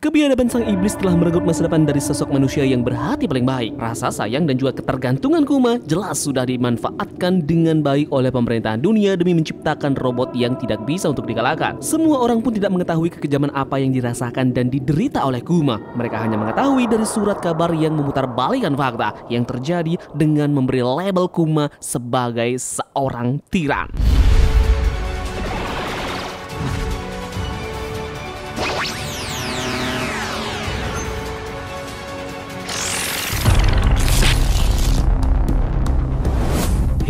Kebiadaban sang iblis telah merenggut masa depan dari sosok manusia yang berhati paling baik. Rasa sayang dan juga ketergantungan Kuma jelas sudah dimanfaatkan dengan baik oleh pemerintahan dunia demi menciptakan robot yang tidak bisa untuk dikalahkan. Semua orang pun tidak mengetahui kekejaman apa yang dirasakan dan diderita oleh Kuma. Mereka hanya mengetahui dari surat kabar yang memutarbalikkan fakta yang terjadi dengan memberi label Kuma sebagai seorang tiran.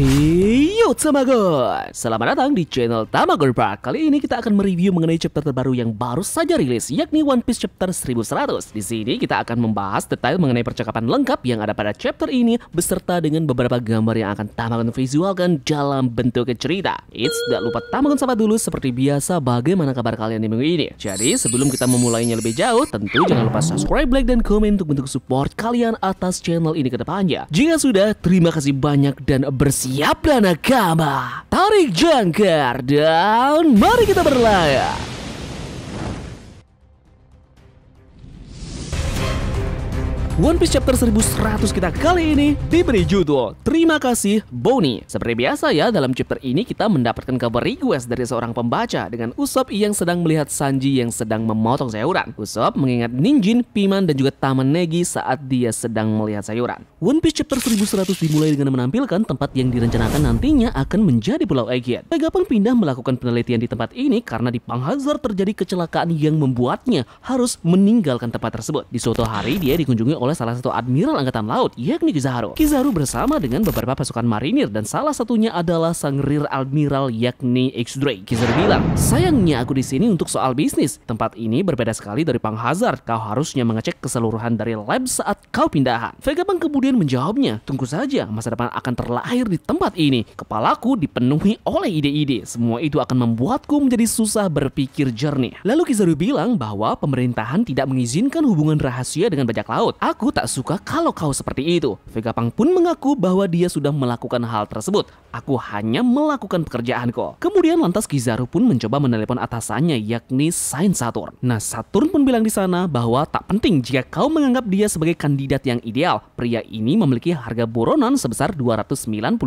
Hey. Yo Tamagot, selamat datang di channel Tamagot Park Kali ini kita akan mereview mengenai chapter terbaru yang baru saja rilis Yakni One Piece chapter 1100 Di sini kita akan membahas detail mengenai percakapan lengkap yang ada pada chapter ini Beserta dengan beberapa gambar yang akan Tamagot visualkan dalam bentuk cerita It's tidak lupa Tamagot sama dulu seperti biasa bagaimana kabar kalian di minggu ini Jadi sebelum kita memulainya lebih jauh Tentu jangan lupa subscribe, like, dan komen untuk bentuk support kalian atas channel ini ke depannya Jika sudah, terima kasih banyak dan bersiaplah naga Kama, tarik jangkar dan mari kita berlayar. One Piece chapter 1100 kita kali ini diberi judul Terima Kasih Bonnie. Seperti biasa ya, dalam chapter ini kita mendapatkan kabar request dari seorang pembaca dengan Usopp yang sedang melihat Sanji yang sedang memotong sayuran. Usopp mengingat Ninjin, Piman, dan juga Taman Negi saat dia sedang melihat sayuran. One Piece chapter 1100 dimulai dengan menampilkan tempat yang direncanakan nantinya akan menjadi Pulau Aegean. Pegapeng pindah melakukan penelitian di tempat ini karena di Panghazar terjadi kecelakaan yang membuatnya harus meninggalkan tempat tersebut. Di suatu hari dia dikunjungi oleh oleh salah satu admiral angkatan laut, yakni Kizaru. Kizaru bersama dengan beberapa pasukan marinir dan salah satunya adalah sang rear admiral yakni X Drake. Kizaru bilang, sayangnya aku di sini untuk soal bisnis. Tempat ini berbeda sekali dari Pang Hazard. Kau harusnya mengecek keseluruhan dari lab saat kau pindahan. Vegapunk kemudian menjawabnya, tunggu saja, masa depan akan terlahir di tempat ini. Kepalaku dipenuhi oleh ide-ide. Semua itu akan membuatku menjadi susah berpikir jernih. Lalu Kizaru bilang bahwa pemerintahan tidak mengizinkan hubungan rahasia dengan bajak laut. Aku Aku tak suka kalau kau seperti itu. Vega Pang pun mengaku bahwa dia sudah melakukan hal tersebut. Aku hanya melakukan pekerjaanku. Kemudian lantas Kizaru pun mencoba menelepon atasannya yakni Saint Saturn. Nah Saturn pun bilang di sana bahwa tak penting jika kau menganggap dia sebagai kandidat yang ideal. Pria ini memiliki harga buronan sebesar 290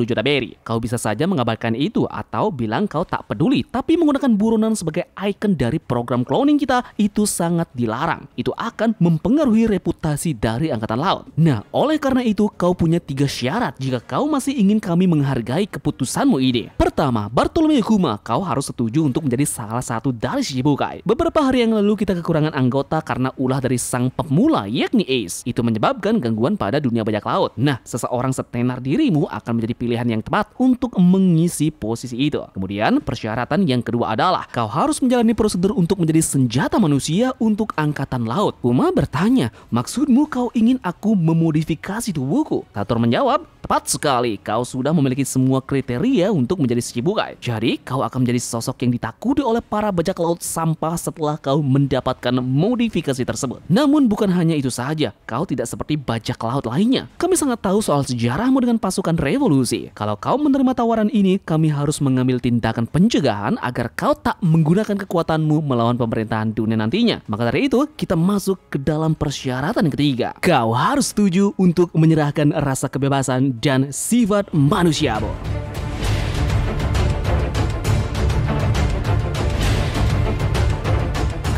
juta beri. Kau bisa saja mengabarkan itu atau bilang kau tak peduli. Tapi menggunakan buronan sebagai ikon dari program cloning kita itu sangat dilarang. Itu akan mempengaruhi reputasi dan dari Angkatan Laut. Nah, oleh karena itu kau punya tiga syarat jika kau masih ingin kami menghargai keputusanmu ini. Pertama, Bartolomeo Kuma, kau harus setuju untuk menjadi salah satu dari Shichibukai. Beberapa hari yang lalu kita kekurangan anggota karena ulah dari sang pemula yakni Ace. Itu menyebabkan gangguan pada dunia bajak laut. Nah, seseorang setenar dirimu akan menjadi pilihan yang tepat untuk mengisi posisi itu. Kemudian, persyaratan yang kedua adalah kau harus menjalani prosedur untuk menjadi senjata manusia untuk angkatan laut. Kuma bertanya, maksudmu kau kau ingin aku memodifikasi tubuhku? Tator menjawab, tepat sekali, kau sudah memiliki semua kriteria untuk menjadi Shichibukai. Jadi, kau akan menjadi sosok yang ditakuti oleh para bajak laut sampah setelah kau mendapatkan modifikasi tersebut. Namun bukan hanya itu saja, kau tidak seperti bajak laut lainnya. Kami sangat tahu soal sejarahmu dengan pasukan revolusi. Kalau kau menerima tawaran ini, kami harus mengambil tindakan pencegahan agar kau tak menggunakan kekuatanmu melawan pemerintahan dunia nantinya. Maka dari itu, kita masuk ke dalam persyaratan ketiga. Kau harus setuju untuk menyerahkan rasa kebebasan dan sifat manusia,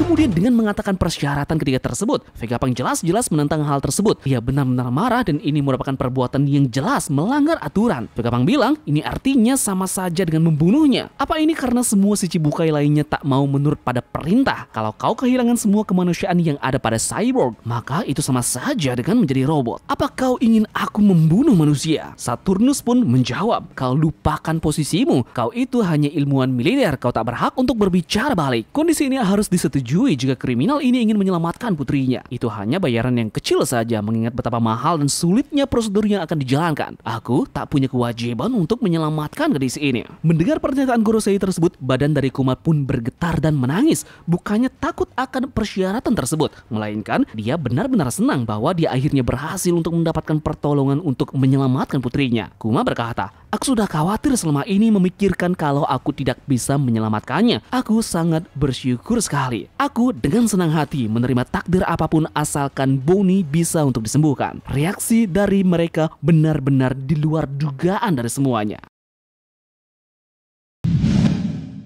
Kemudian dengan mengatakan persyaratan ketiga tersebut, Vega Pang jelas-jelas menentang hal tersebut. Ia benar-benar marah dan ini merupakan perbuatan yang jelas melanggar aturan. Vega Pang bilang, ini artinya sama saja dengan membunuhnya. Apa ini karena semua si Cibukai lainnya tak mau menurut pada perintah? Kalau kau kehilangan semua kemanusiaan yang ada pada cyborg, maka itu sama saja dengan menjadi robot. Apa kau ingin aku membunuh manusia? Saturnus pun menjawab, kau lupakan posisimu. Kau itu hanya ilmuwan militer, kau tak berhak untuk berbicara balik. Kondisi ini harus disetujui menyetujui jika kriminal ini ingin menyelamatkan putrinya. Itu hanya bayaran yang kecil saja mengingat betapa mahal dan sulitnya prosedur yang akan dijalankan. Aku tak punya kewajiban untuk menyelamatkan gadis ini. Mendengar pernyataan Gorosei tersebut, badan dari Kuma pun bergetar dan menangis. Bukannya takut akan persyaratan tersebut, melainkan dia benar-benar senang bahwa dia akhirnya berhasil untuk mendapatkan pertolongan untuk menyelamatkan putrinya. Kuma berkata, Aku sudah khawatir selama ini memikirkan kalau aku tidak bisa menyelamatkannya. Aku sangat bersyukur sekali. Aku dengan senang hati menerima takdir apapun asalkan Bonnie bisa untuk disembuhkan. Reaksi dari mereka benar-benar di luar dugaan dari semuanya.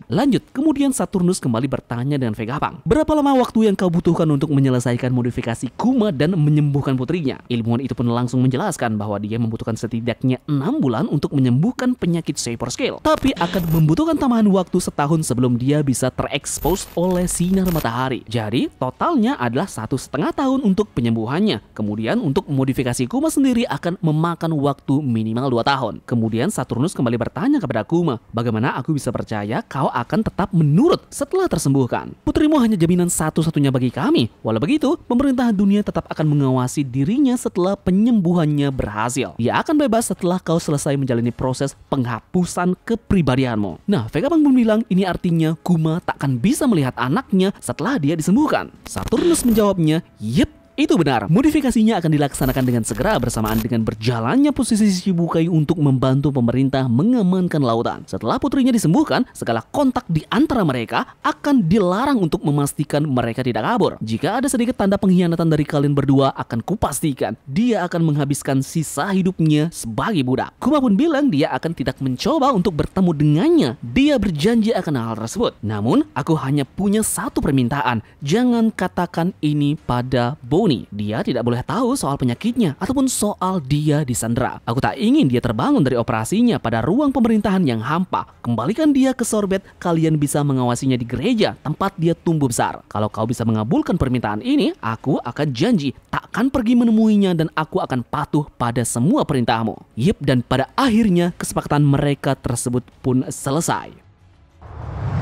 Lanjut, kemudian Saturnus kembali bertanya dengan Vegapunk, berapa lama waktu yang kau butuhkan untuk menyelesaikan modifikasi Kuma dan menyembuhkan putrinya? Ilmuwan itu pun langsung menjelaskan bahwa dia membutuhkan setidaknya 6 bulan untuk menyembuhkan penyakit Shaper Scale, tapi akan membutuhkan tambahan waktu setahun sebelum dia bisa terekspos oleh sinar matahari. Jadi, totalnya adalah satu setengah tahun untuk penyembuhannya. Kemudian untuk modifikasi Kuma sendiri akan memakan waktu minimal dua tahun. Kemudian Saturnus kembali bertanya kepada Kuma, bagaimana aku bisa percaya kau akan tetap menurut setelah tersembuhkan. Putrimu hanya jaminan satu-satunya bagi kami. Walau begitu, pemerintah dunia tetap akan mengawasi dirinya setelah penyembuhannya berhasil. Ia akan bebas setelah kau selesai menjalani proses penghapusan kepribadianmu. Nah, Vega bang Pangbun bilang ini artinya Kuma takkan bisa melihat anaknya setelah dia disembuhkan. Saturnus menjawabnya, yep, itu benar, modifikasinya akan dilaksanakan dengan segera bersamaan dengan berjalannya posisi Shibukai untuk membantu pemerintah mengamankan lautan. Setelah putrinya disembuhkan, segala kontak di antara mereka akan dilarang untuk memastikan mereka tidak kabur. Jika ada sedikit tanda pengkhianatan dari kalian berdua, akan kupastikan dia akan menghabiskan sisa hidupnya sebagai budak. Kuma pun bilang dia akan tidak mencoba untuk bertemu dengannya. Dia berjanji akan hal tersebut. Namun, aku hanya punya satu permintaan. Jangan katakan ini pada bonus nih, dia tidak boleh tahu soal penyakitnya ataupun soal dia disandra. Aku tak ingin dia terbangun dari operasinya pada ruang pemerintahan yang hampa. Kembalikan dia ke sorbet, kalian bisa mengawasinya di gereja tempat dia tumbuh besar. Kalau kau bisa mengabulkan permintaan ini, aku akan janji takkan pergi menemuinya dan aku akan patuh pada semua perintahmu. Yip, dan pada akhirnya kesepakatan mereka tersebut pun selesai.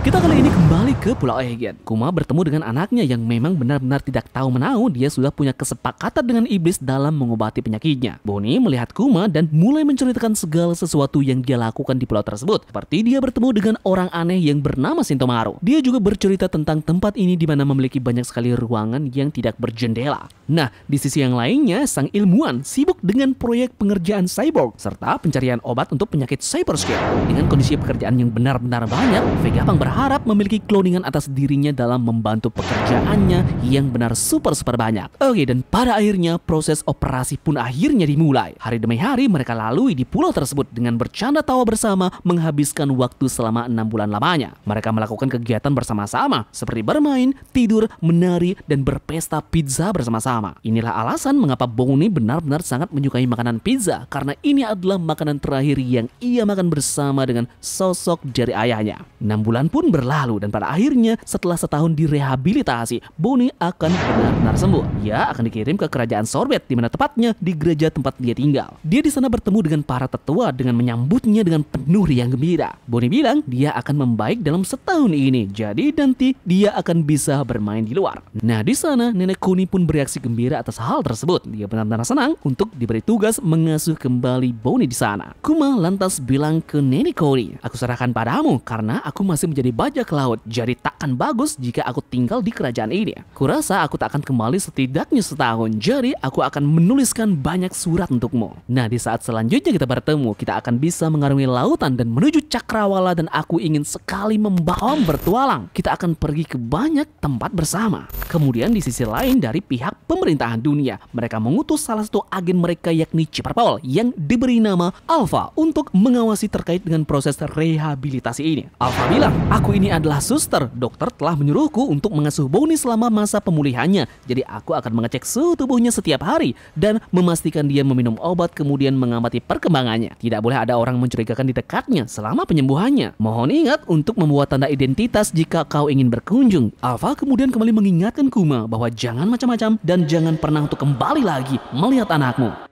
Kita kali ini kembali ke Pulau Aegean. Kuma bertemu dengan anaknya yang memang benar-benar tidak tahu menahu dia sudah punya kesepakatan dengan iblis dalam mengobati penyakitnya. Boni melihat Kuma dan mulai menceritakan segala sesuatu yang dia lakukan di pulau tersebut. Seperti dia bertemu dengan orang aneh yang bernama Sintomaru. Dia juga bercerita tentang tempat ini di mana memiliki banyak sekali ruangan yang tidak berjendela. Nah, di sisi yang lainnya, sang ilmuwan sibuk dengan proyek pengerjaan cyborg serta pencarian obat untuk penyakit cyberskill. Dengan kondisi pekerjaan yang benar-benar banyak, Pang berharap berharap memiliki cloningan atas dirinya dalam membantu pekerjaannya yang benar super-super banyak. Oke, dan pada akhirnya proses operasi pun akhirnya dimulai. Hari demi hari mereka lalui di pulau tersebut dengan bercanda tawa bersama menghabiskan waktu selama enam bulan lamanya. Mereka melakukan kegiatan bersama-sama seperti bermain, tidur, menari, dan berpesta pizza bersama-sama. Inilah alasan mengapa Bonnie benar-benar sangat menyukai makanan pizza karena ini adalah makanan terakhir yang ia makan bersama dengan sosok jari ayahnya. Enam bulan pun pun berlalu dan pada akhirnya setelah setahun direhabilitasi, Bonnie akan benar-benar sembuh. Ia akan dikirim ke kerajaan Sorbet di mana tepatnya di gereja tempat dia tinggal. Dia di sana bertemu dengan para tetua dengan menyambutnya dengan penuh riang gembira. Bonnie bilang dia akan membaik dalam setahun ini, jadi nanti dia akan bisa bermain di luar. Nah di sana nenek Kuni pun bereaksi gembira atas hal tersebut. Dia benar-benar senang untuk diberi tugas mengasuh kembali Bonnie di sana. Kuma lantas bilang ke nenek Kuni, aku serahkan padamu karena aku masih menjadi menjadi bajak laut, jadi takkan bagus jika aku tinggal di kerajaan ini. Kurasa aku tak akan kembali setidaknya setahun, jadi aku akan menuliskan banyak surat untukmu. Nah, di saat selanjutnya kita bertemu, kita akan bisa mengarungi lautan dan menuju Cakrawala dan aku ingin sekali membawa bertualang. Kita akan pergi ke banyak tempat bersama. Kemudian di sisi lain dari pihak pemerintahan dunia, mereka mengutus salah satu agen mereka yakni Chipper Paul yang diberi nama Alpha untuk mengawasi terkait dengan proses rehabilitasi ini. Alpha bilang, Aku ini adalah suster. Dokter telah menyuruhku untuk mengasuh Bonnie selama masa pemulihannya. Jadi aku akan mengecek suhu tubuhnya setiap hari dan memastikan dia meminum obat kemudian mengamati perkembangannya. Tidak boleh ada orang mencurigakan di dekatnya selama penyembuhannya. Mohon ingat untuk membuat tanda identitas jika kau ingin berkunjung. Alpha kemudian kembali mengingatkan Kuma bahwa jangan macam-macam dan jangan pernah untuk kembali lagi melihat anakmu.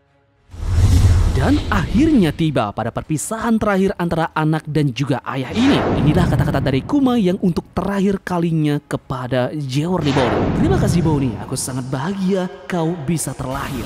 Dan akhirnya tiba pada perpisahan terakhir antara anak dan juga ayah ini. Inilah kata-kata dari Kuma yang untuk terakhir kalinya kepada Jewer Libori. Terima kasih Boni, aku sangat bahagia kau bisa terlahir.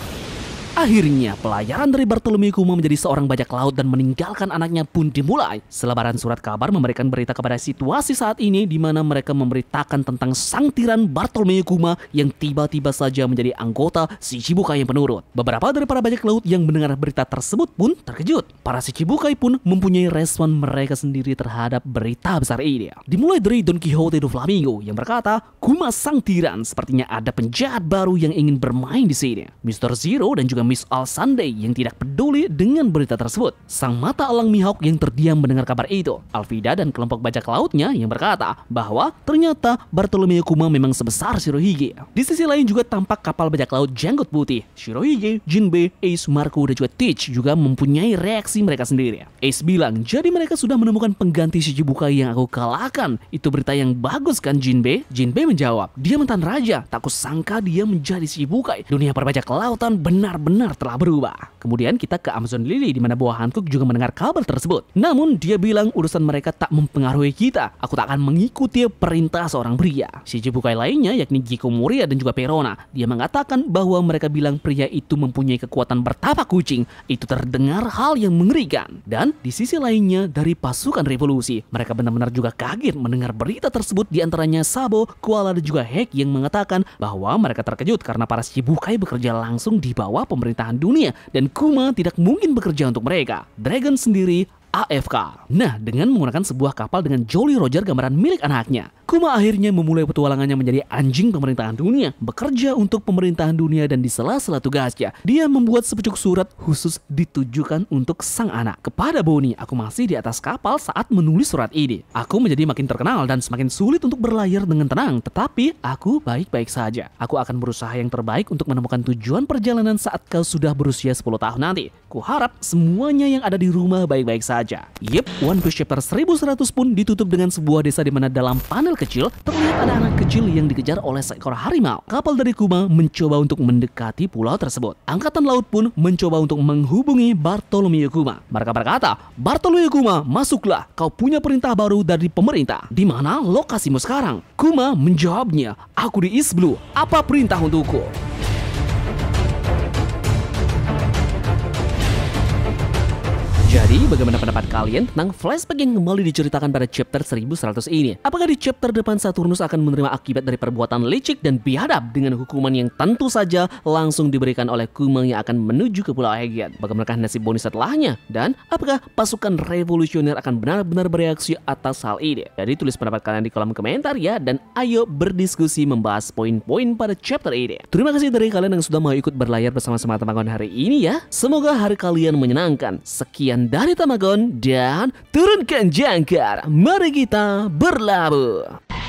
Akhirnya, pelayaran dari Bartolomeo Kuma menjadi seorang bajak laut dan meninggalkan anaknya pun dimulai. Selebaran surat kabar memberikan berita kepada situasi saat ini di mana mereka memberitakan tentang sang tiran Bartolomeo Kuma yang tiba-tiba saja menjadi anggota Shichibukai yang penurut. Beberapa dari para bajak laut yang mendengar berita tersebut pun terkejut. Para Shichibukai pun mempunyai respon mereka sendiri terhadap berita besar ini. Dimulai dari Don Quixote do Flamingo yang berkata, Kuma sang tiran sepertinya ada penjahat baru yang ingin bermain di sini. Mr. Zero dan juga Miss All Sunday yang tidak peduli dengan berita tersebut. Sang mata elang Mihawk yang terdiam mendengar kabar itu. Alvida dan kelompok bajak lautnya yang berkata bahwa ternyata Bartolomeo Kuma memang sebesar Shirohige. Di sisi lain juga tampak kapal bajak laut janggut putih. Shirohige, Jinbe, Ace, Marco, dan juga Teach juga mempunyai reaksi mereka sendiri. Ace bilang, jadi mereka sudah menemukan pengganti Shichibukai yang aku kalahkan. Itu berita yang bagus kan Jinbe? Jinbe menjawab, dia mantan raja. Tak kusangka dia menjadi Shichibukai. Dunia perbajak lautan benar-benar benar telah berubah. Kemudian kita ke Amazon Lily di mana buah Hankook juga mendengar kabar tersebut. Namun dia bilang urusan mereka tak mempengaruhi kita. Aku tak akan mengikuti perintah seorang pria. Si Jibukai lainnya yakni Giko Muria dan juga Perona. Dia mengatakan bahwa mereka bilang pria itu mempunyai kekuatan bertapa kucing. Itu terdengar hal yang mengerikan. Dan di sisi lainnya dari pasukan revolusi, mereka benar-benar juga kaget mendengar berita tersebut di antaranya Sabo, Kuala dan juga Hek yang mengatakan bahwa mereka terkejut karena para Jibukai bekerja langsung di bawah pemerintahan dunia dan Kuma tidak mungkin bekerja untuk mereka. Dragon sendiri AFK. Nah, dengan menggunakan sebuah kapal dengan Jolly Roger gambaran milik anaknya, Kuma akhirnya memulai petualangannya menjadi anjing pemerintahan dunia, bekerja untuk pemerintahan dunia dan di sela-sela tugasnya, dia membuat sepucuk surat khusus ditujukan untuk sang anak. Kepada Bonnie, aku masih di atas kapal saat menulis surat ini. Aku menjadi makin terkenal dan semakin sulit untuk berlayar dengan tenang, tetapi aku baik-baik saja. Aku akan berusaha yang terbaik untuk menemukan tujuan perjalanan saat kau sudah berusia 10 tahun nanti. Kuharap semuanya yang ada di rumah baik-baik saja saja. Yep, One Piece Chapter 1100 pun ditutup dengan sebuah desa di mana dalam panel kecil terlihat ada anak kecil yang dikejar oleh seekor harimau. Kapal dari Kuma mencoba untuk mendekati pulau tersebut. Angkatan Laut pun mencoba untuk menghubungi Bartolomeo Kuma. Mereka berkata, Bartolomeo Kuma, masuklah, kau punya perintah baru dari pemerintah. Di mana lokasimu sekarang? Kuma menjawabnya, aku di East Blue, apa perintah untukku? Jadi, bagaimana pendapat kalian tentang flashback yang kembali diceritakan pada chapter 1100 ini? Apakah di chapter depan Saturnus akan menerima akibat dari perbuatan licik dan biadab dengan hukuman yang tentu saja langsung diberikan oleh Kumang yang akan menuju ke Pulau Aegean? Bagaimanakah nasib Bonnie setelahnya? Dan apakah pasukan revolusioner akan benar-benar bereaksi atas hal ini? Jadi tulis pendapat kalian di kolom komentar ya dan ayo berdiskusi membahas poin-poin pada chapter ini. Terima kasih dari kalian yang sudah mau ikut berlayar bersama-sama teman hari ini ya. Semoga hari kalian menyenangkan. Sekian dan dari Tamagon dan turunkan Jangkar. Mari kita berlabuh.